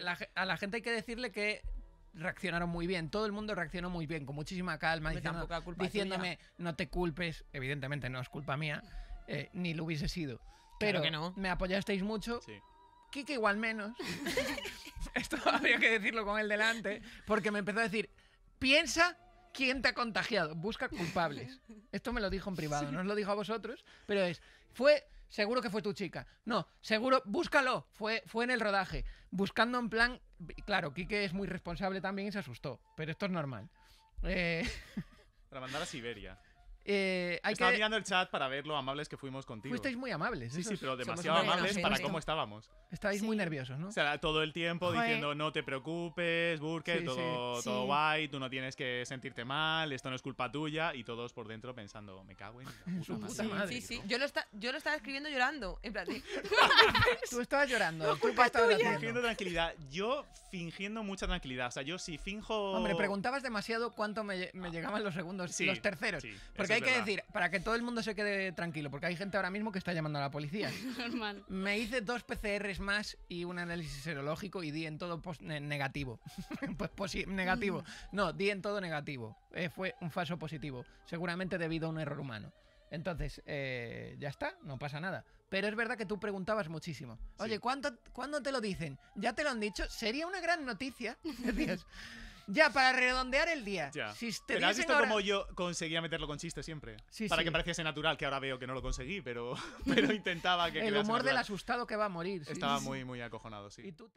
la, a la gente hay que decirle que reaccionaron muy bien. Todo el mundo reaccionó muy bien, con muchísima calma, diciéndome no te culpes. Evidentemente no es culpa mía, eh, ni lo hubiese sido. Pero me apoyasteis mucho. Sí. igual menos. Esto habría que decirlo con él delante, porque me empezó a decir, piensa quién te ha contagiado, busca culpables. Esto me lo dijo en privado, no os lo dijo a vosotros, pero es, fue seguro que fue tu chica. No, seguro, búscalo, fue, fue en el rodaje. Buscando en plan, claro, Kike es muy responsable también y se asustó, pero esto es normal. Eh, Para mandar a Siberia. Eh, estaba mirando el chat para ver lo amables que fuimos contigo. Fuisteis muy amables. Sí, sí, pero demasiado amables para cómo estábamos. Estabais muy nerviosos, ¿no? O sea, todo el tiempo diciendo no te preocupes, Burke, todo, guay, tú no tienes que sentirte mal, esto no es culpa tuya. Y todos por dentro pensando, me cago en la puta, Sí, sí, yo lo, estaba escribiendo llorando. En plan, tú estabas llorando. No, culpa Fingiendo tranquilidad. Yo fingiendo mucha tranquilidad. O sea, yo si finjo. Hombre, preguntabas demasiado cuánto me, llegaban los segundos, los terceros. Porque hay que decir, para que todo el mundo se quede tranquilo, porque hay gente ahora mismo que está llamando a la policía. Normal. Me hice dos PCRs más y un análisis serológico y di en todo negativo. pues negativo. No, di en todo negativo. Eh, fue un falso positivo, seguramente debido a un error humano. Entonces, eh, ya está, no pasa nada. Pero es verdad que tú preguntabas muchísimo. Oye, ¿cuándo te lo dicen? ¿Ya te lo han dicho? Sería una gran noticia. Decías. Ya, para redondear el día. Ya. te has visto cómo yo conseguía meterlo con chiste siempre. Sí, para que pareciese natural, que ahora veo que no lo conseguí, pero, pero intentaba que. El humor del asustado que va a morir. Estaba muy, muy acojonado, sí. ¿Y tú